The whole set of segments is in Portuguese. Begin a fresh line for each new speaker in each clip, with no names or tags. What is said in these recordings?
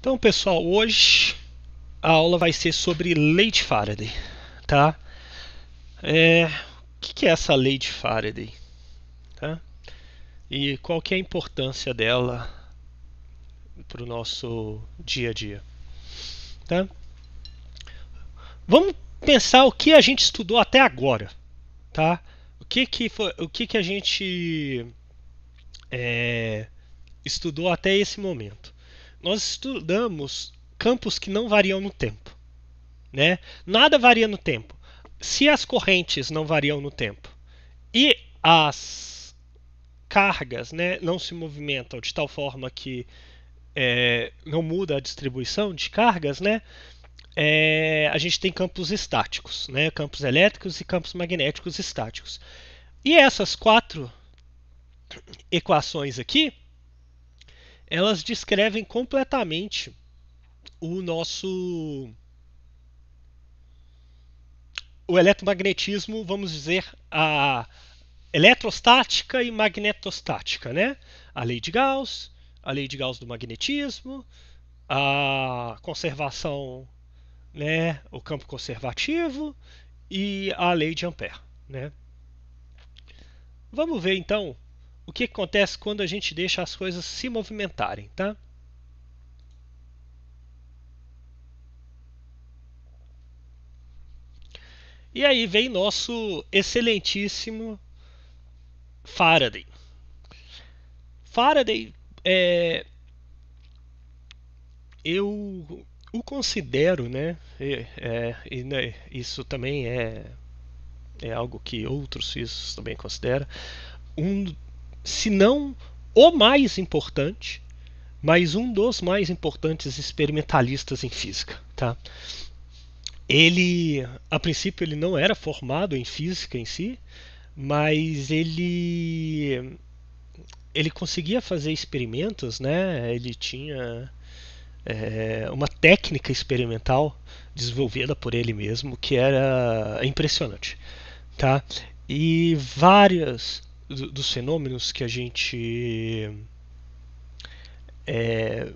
Então, pessoal, hoje a aula vai ser sobre lei de Faraday, tá? É, o que, é essa lei de Faraday? Tá? E qual que é a importância dela para o nosso dia a dia? Tá? Vamos pensar o que a gente estudou até agora, tá? O que que foi, o que que a gente é, estudou até esse momento? nós estudamos campos que não variam no tempo. Né? Nada varia no tempo. Se as correntes não variam no tempo e as cargas né, não se movimentam de tal forma que é, não muda a distribuição de cargas, né, é, a gente tem campos estáticos, né, campos elétricos e campos magnéticos estáticos. E essas quatro equações aqui, elas descrevem completamente o nosso o eletromagnetismo, vamos dizer, a eletrostática e magnetostática, né? A lei de Gauss, a lei de Gauss do magnetismo, a conservação, né, o campo conservativo e a lei de Ampère, né? Vamos ver então o que acontece quando a gente deixa as coisas se movimentarem, tá? E aí vem nosso excelentíssimo Faraday. Faraday, é, eu o considero, né? E, é, é, e, né, isso também é, é algo que outros físicos também consideram, um se não o mais importante, mas um dos mais importantes experimentalistas em física, tá? Ele, a princípio, ele não era formado em física em si, mas ele ele conseguia fazer experimentos, né? Ele tinha é, uma técnica experimental desenvolvida por ele mesmo que era impressionante, tá? E várias dos fenômenos que a gente. É,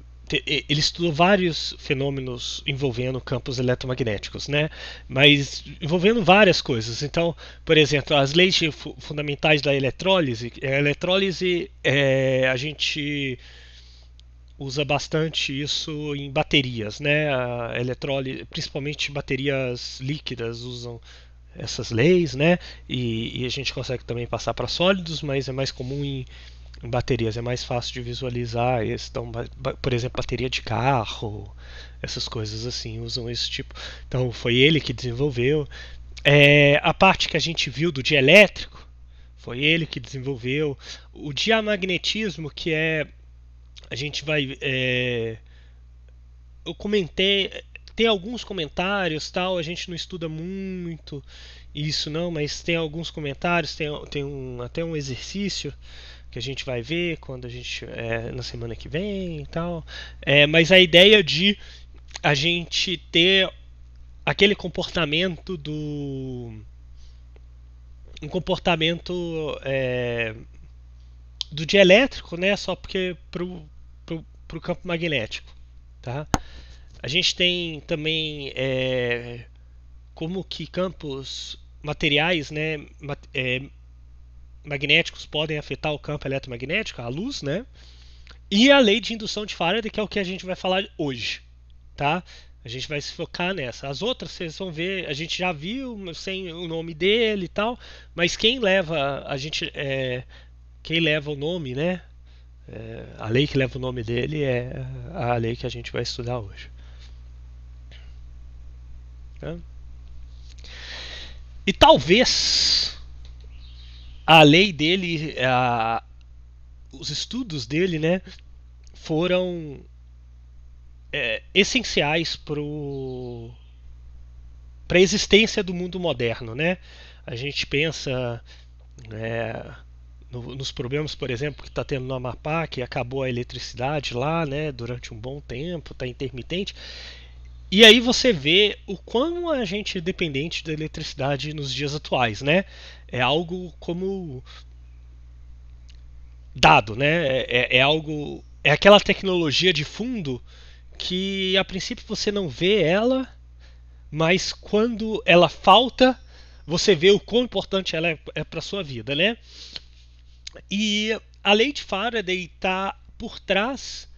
ele estudou vários fenômenos envolvendo campos eletromagnéticos, né? Mas envolvendo várias coisas. Então, por exemplo, as leis fundamentais da eletrólise. É, a eletrólise, é, a gente usa bastante isso em baterias, né? A eletrólise, principalmente baterias líquidas usam essas leis, né? E, e a gente consegue também passar para sólidos, mas é mais comum em, em baterias, é mais fácil de visualizar. Então, por exemplo, bateria de carro, essas coisas assim, usam esse tipo. Então, foi ele que desenvolveu. É, a parte que a gente viu do dielétrico, foi ele que desenvolveu. O diamagnetismo, que é. A gente vai. É, eu comentei tem alguns comentários, tal, a gente não estuda muito isso não, mas tem alguns comentários, tem, tem um, até um exercício que a gente vai ver quando a gente é, na semana que vem tal. É, mas a ideia de a gente ter aquele comportamento do um comportamento é, do dielétrico, né? Só porque pro, pro, pro campo magnético, tá? A gente tem também é, como que campos materiais né, é, magnéticos podem afetar o campo eletromagnético, a luz, né? E a lei de indução de Faraday, que é o que a gente vai falar hoje, tá? A gente vai se focar nessa. As outras vocês vão ver, a gente já viu sem o nome dele e tal, mas quem leva a gente é, quem leva o nome, né? É, a lei que leva o nome dele é a lei que a gente vai estudar hoje. É. E talvez a lei dele, a, os estudos dele, né, foram é, essenciais para a existência do mundo moderno, né? A gente pensa é, no, nos problemas, por exemplo, que está tendo no Amapá, que acabou a eletricidade lá, né? Durante um bom tempo, está intermitente. E aí você vê o quão a gente é dependente da eletricidade nos dias atuais, né? É algo como dado, né? É, é, é, algo, é aquela tecnologia de fundo que a princípio você não vê ela, mas quando ela falta, você vê o quão importante ela é, é para sua vida, né? E a lei de Faraday está por trás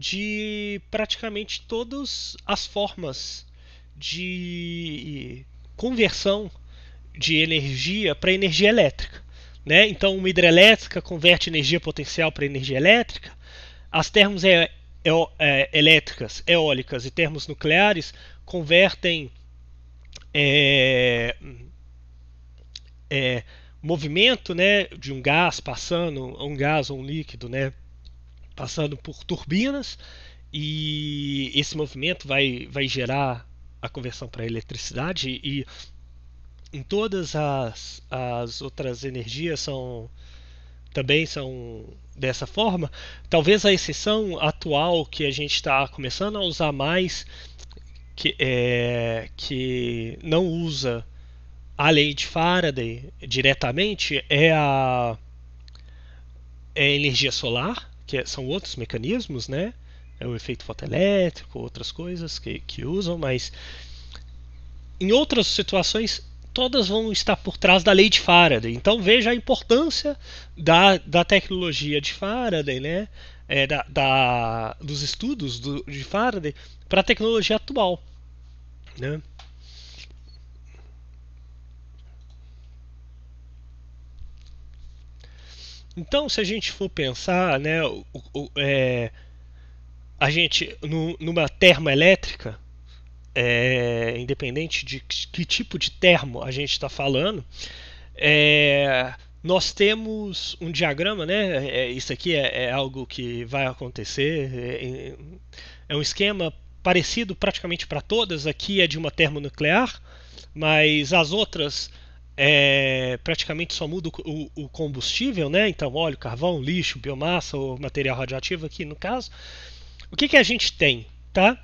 de praticamente todas as formas de conversão de energia para energia elétrica. Né? Então, uma hidrelétrica converte energia potencial para energia elétrica, as termos é, é, é, elétricas, eólicas e termos nucleares convertem é, é, movimento né, de um gás passando, um gás ou um líquido, né, passando por turbinas e esse movimento vai, vai gerar a conversão para eletricidade e em todas as, as outras energias são também são dessa forma. Talvez a exceção atual que a gente está começando a usar mais, que, é, que não usa a lei de Faraday diretamente, é a, é a energia solar que é, são outros mecanismos, né? É o efeito fotoelétrico, outras coisas que, que usam, mas em outras situações todas vão estar por trás da lei de Faraday. Então veja a importância da, da tecnologia de Faraday, né? É, da, da, dos estudos do, de Faraday para a tecnologia atual. Né? Então, se a gente for pensar, né, o, o, é, a gente no, numa termoelétrica, é, independente de que, tipo de termo a gente está falando, é, nós temos um diagrama, né? É, isso aqui é, é, algo que vai acontecer, é, é um esquema parecido praticamente para todas. Aqui é de uma termonuclear, mas as outras é, praticamente só muda o, o, o, combustível, né? Então, óleo, carvão, lixo, biomassa ou material radioativo aqui no caso. O que, que a gente tem, tá?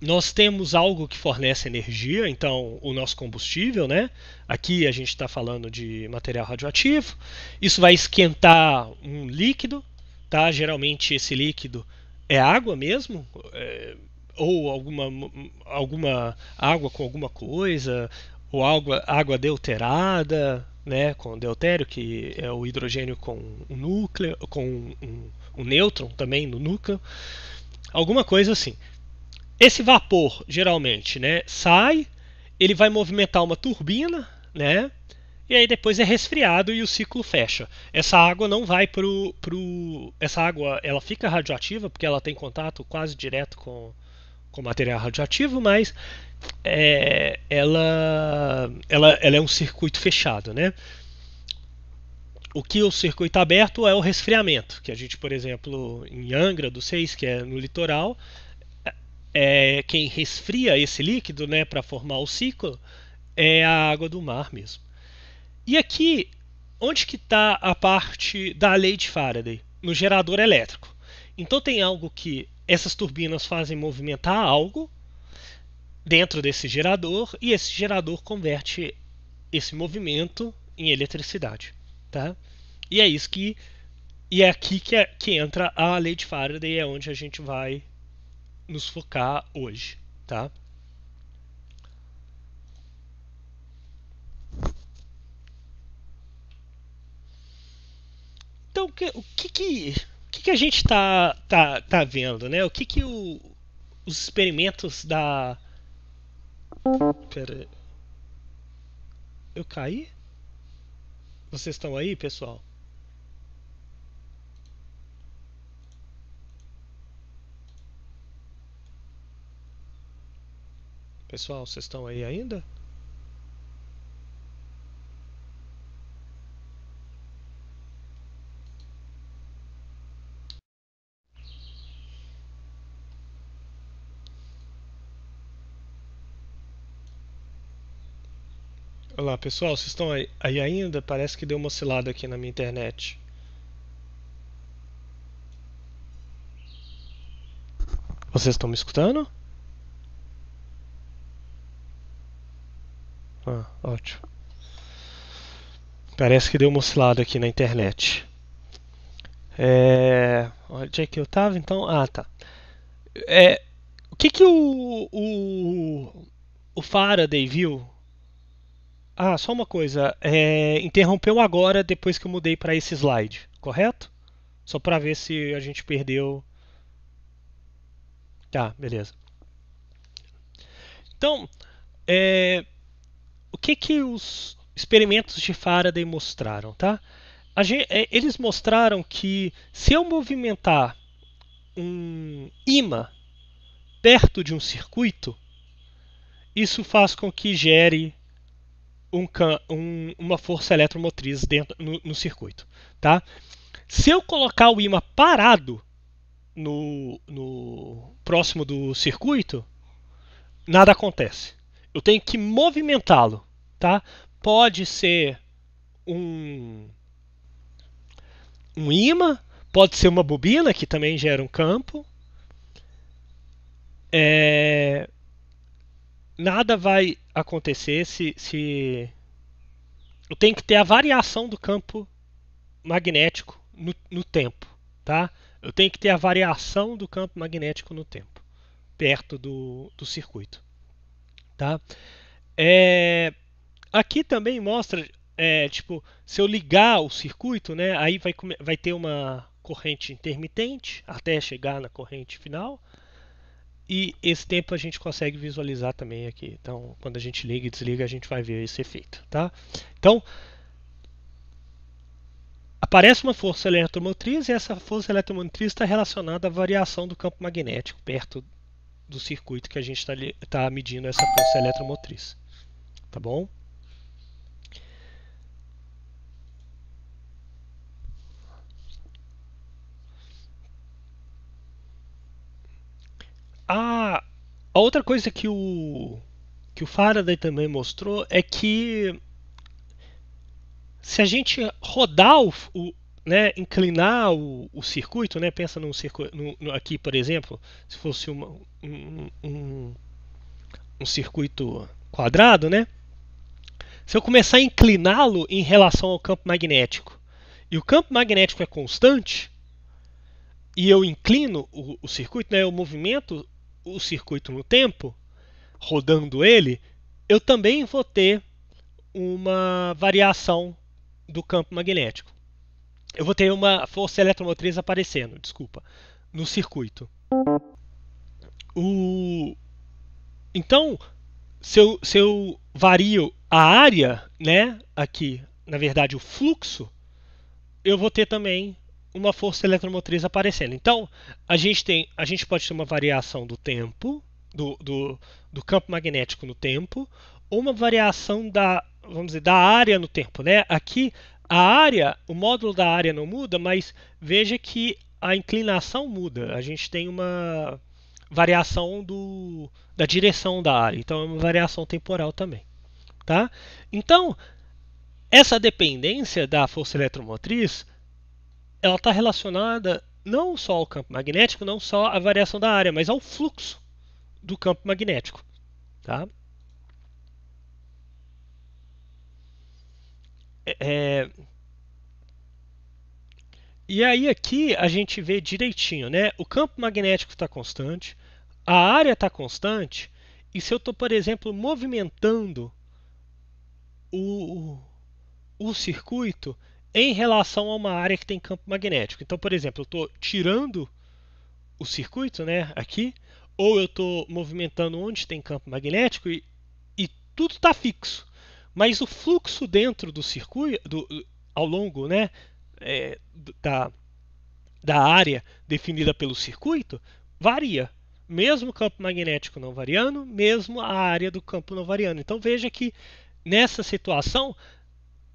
Nós temos algo que fornece energia, então o nosso combustível, né? Aqui a gente está falando de material radioativo. Isso vai esquentar um líquido, tá? Geralmente esse líquido é água mesmo, é, ou alguma, alguma água com alguma coisa, ou água, água deuterada, né, com deutério, que é o hidrogênio com um núcleo, com um, um nêutron também no núcleo, alguma coisa assim. Esse vapor, geralmente, né, sai, ele vai movimentar uma turbina, né, e aí depois é resfriado e o ciclo fecha. Essa água não vai pro, pro essa água, ela fica radioativa porque ela tem contato quase direto com com material radioativo, mas é, ela, ela, ela é um circuito fechado, né? O que o circuito aberto é o resfriamento, que a gente, por exemplo, em Angra do Seis, que é no litoral, é, quem resfria esse líquido né, para formar o ciclo é a água do mar mesmo. E aqui, onde que está a parte da lei de Faraday? No gerador elétrico. Então tem algo que essas turbinas fazem movimentar algo dentro desse gerador e esse gerador converte esse movimento em eletricidade, tá? E é isso que e é aqui que, é, que entra a lei de Faraday, é onde a gente vai nos focar hoje, tá? Então, o que, o que, que que, que a gente está tá, tá vendo, né? O que, que o, os experimentos da. Pera. Eu caí? Vocês estão aí, pessoal? Pessoal, vocês estão aí ainda? Olá pessoal, vocês estão aí, ainda? Parece que deu uma oscilada aqui na minha internet. Vocês estão me escutando? Ah, ótimo. Parece que deu uma oscilada aqui na internet. É... Onde é que eu estava então? Ah, tá. É... O que que o, o, o Faraday viu ah, só uma coisa. É, interrompeu agora depois que eu mudei para esse slide, correto? Só para ver se a gente perdeu. Tá, beleza. Então, é, o que que os experimentos de Faraday mostraram, tá? Gente, é, eles mostraram que se eu movimentar um imã perto de um circuito, isso faz com que gere um, um, uma força eletromotriz dentro, no, no, circuito. Tá? Se eu colocar o imã parado no, no próximo do circuito, nada acontece. Eu tenho que movimentá-lo. Tá? Pode ser um, um imã, pode ser uma bobina, que também gera um campo. É, nada vai acontecer se, se... tem que ter a variação do campo magnético no, no, tempo, tá? Eu tenho que ter a variação do campo magnético no tempo, perto do, do circuito, tá? É, aqui também mostra, é, tipo, se eu ligar o circuito, né? Aí vai, vai ter uma corrente intermitente até chegar na corrente final, e esse tempo a gente consegue visualizar também aqui. Então, quando a gente liga e desliga, a gente vai ver esse efeito, tá? Então, aparece uma força eletromotriz e essa força eletromotriz está relacionada à variação do campo magnético perto do circuito que a gente está tá medindo essa força eletromotriz, tá bom? A outra coisa que o, que o Faraday também mostrou é que se a gente rodar o, o né, inclinar o, o, circuito, né, pensa num circuito, aqui por exemplo, se fosse uma, um, um, um circuito quadrado, né, se eu começar a incliná-lo em relação ao campo magnético e o campo magnético é constante e eu inclino o, o circuito, né, o movimento o circuito no tempo, rodando ele, eu também vou ter uma variação do campo magnético. Eu vou ter uma força eletromotriz aparecendo, desculpa, no circuito. O... Então, se eu, se eu vario a área, né, aqui, na verdade o fluxo, eu vou ter também uma força eletromotriz aparecendo. Então, a gente, tem, a gente pode ter uma variação do tempo, do, do, do campo magnético no tempo, ou uma variação da, vamos dizer, da área no tempo. Né? Aqui, a área, o módulo da área não muda, mas veja que a inclinação muda. A gente tem uma variação do, da direção da área. Então, é uma variação temporal também. Tá? Então, essa dependência da força eletromotriz ela está relacionada não só ao campo magnético, não só à variação da área, mas ao fluxo do campo magnético. Tá? É... é e aí aqui a gente vê direitinho, né? O campo magnético está constante, a área está constante, e se eu estou, por exemplo, movimentando o, o, o circuito, em relação a uma área que tem campo magnético. Então, por exemplo, eu estou tirando o circuito né, aqui, ou eu estou movimentando onde tem campo magnético e, e tudo está fixo. Mas o fluxo dentro do circuito, do, ao longo né, é, da, da área definida pelo circuito, varia. Mesmo o campo magnético não variando, mesmo a área do campo não variando. Então veja que nessa situação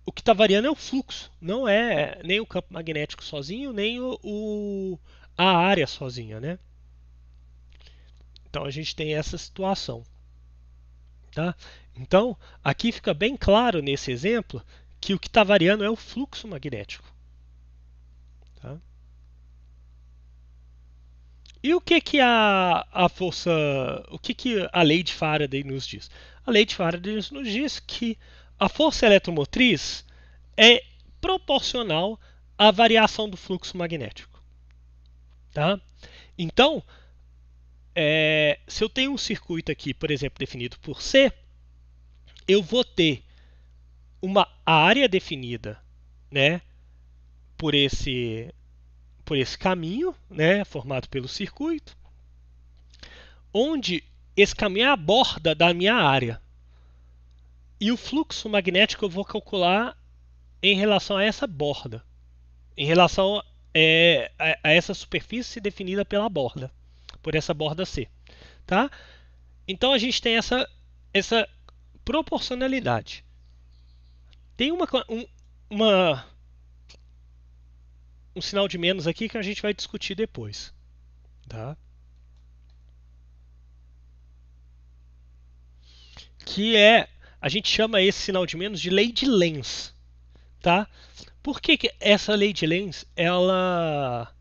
o que está variando é o fluxo, não é nem o campo magnético sozinho, nem o, o, a área sozinha, né? Então a gente tem essa situação. Tá? Então aqui fica bem claro nesse exemplo que o que está variando é o fluxo magnético. Tá? E o que que a, a força, o que que a lei de Faraday nos diz? A lei de Faraday nos diz que a força eletromotriz é proporcional à variação do fluxo magnético. Tá? Então, é, se eu tenho um circuito aqui, por exemplo, definido por C, eu vou ter uma área definida, né, por esse por esse caminho, né, formado pelo circuito, onde esse caminho é a borda da minha área. E o fluxo magnético eu vou calcular em relação a essa borda, em relação é, a, a, essa superfície definida pela borda, por essa borda C. Tá? Então a gente tem essa, essa proporcionalidade. Tem uma, um, uma, um sinal de menos aqui que a gente vai discutir depois. Tá? Que é a gente chama esse sinal de menos de lei de Lenz, tá? Por que, que essa lei de Lenz, ela